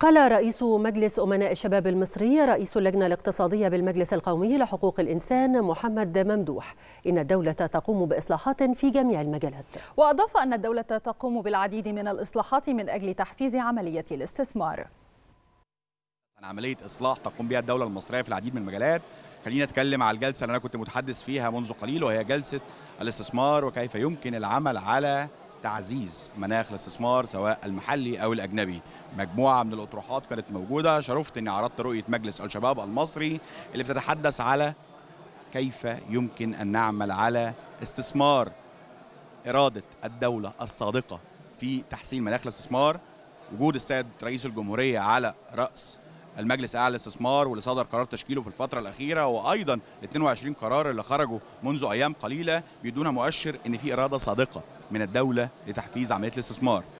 قال رئيس مجلس أمناء الشباب المصري رئيس اللجنة الاقتصادية بالمجلس القومي لحقوق الإنسان محمد ممدوح إن الدولة تقوم بإصلاحات في جميع المجالات وأضاف أن الدولة تقوم بالعديد من الإصلاحات من أجل تحفيز عملية الاستثمار عمليه اصلاح تقوم بها الدوله المصريه في العديد من المجالات خلينا نتكلم على الجلسه اللي انا كنت متحدث فيها منذ قليل وهي جلسه الاستثمار وكيف يمكن العمل على تعزيز مناخ الاستثمار سواء المحلي او الاجنبي مجموعه من الاطروحات كانت موجوده شرفت اني عرضت رؤيه مجلس الشباب المصري اللي بتتحدث على كيف يمكن ان نعمل على استثمار اراده الدوله الصادقه في تحسين مناخ الاستثمار وجود السيد رئيس الجمهوريه على راس المجلس الاعلى للاستثمار واللي صدر قرار تشكيله في الفتره الاخيره وايضا 22 قرار اللي خرجوا منذ ايام قليله بيدونا مؤشر ان في اراده صادقه من الدوله لتحفيز عمليه الاستثمار